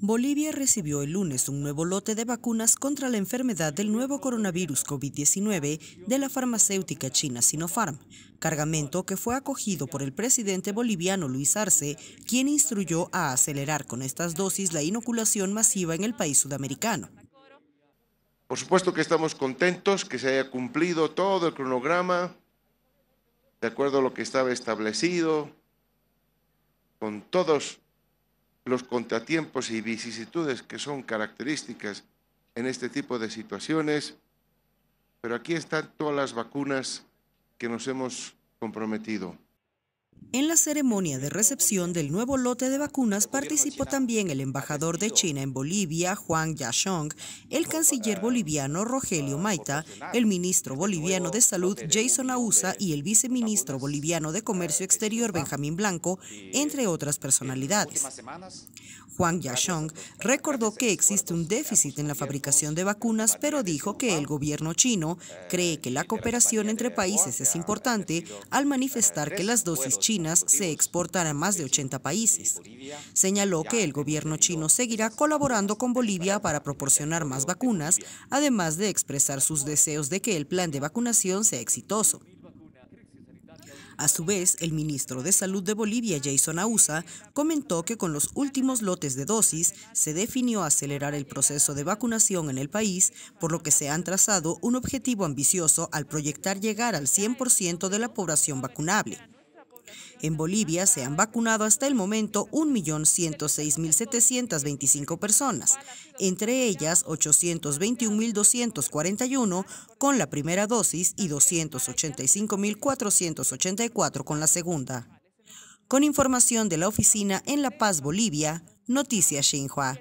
Bolivia recibió el lunes un nuevo lote de vacunas contra la enfermedad del nuevo coronavirus COVID-19 de la farmacéutica china Sinopharm, cargamento que fue acogido por el presidente boliviano Luis Arce, quien instruyó a acelerar con estas dosis la inoculación masiva en el país sudamericano. Por supuesto que estamos contentos que se haya cumplido todo el cronograma, de acuerdo a lo que estaba establecido, con todos los contratiempos y vicisitudes que son características en este tipo de situaciones, pero aquí están todas las vacunas que nos hemos comprometido. En la ceremonia de recepción del nuevo lote de vacunas participó también el embajador de China en Bolivia, Juan Yashong, el canciller boliviano Rogelio ah, Maita, el ministro este boliviano de Salud Jason Ausa y el viceministro boliviano de Comercio Exterior ah. Benjamín Blanco, entre otras personalidades. Juan Yashong recordó que existe un déficit en la fabricación de vacunas, pero dijo que el gobierno chino eh, cree que la cooperación entre países es importante al eh, manifestar que las dosis chinas se exportan a más de 80 países. Señaló que el gobierno chino seguirá colaborando con Bolivia para proporcionar más vacunas, además de expresar sus deseos de que el plan de vacunación sea exitoso. A su vez, el ministro de Salud de Bolivia, Jason Ausa, comentó que con los últimos lotes de dosis se definió acelerar el proceso de vacunación en el país, por lo que se han trazado un objetivo ambicioso al proyectar llegar al 100% de la población vacunable. En Bolivia se han vacunado hasta el momento 1.106.725 personas, entre ellas 821.241 con la primera dosis y 285.484 con la segunda. Con información de la oficina en La Paz, Bolivia, Noticias Xinhua.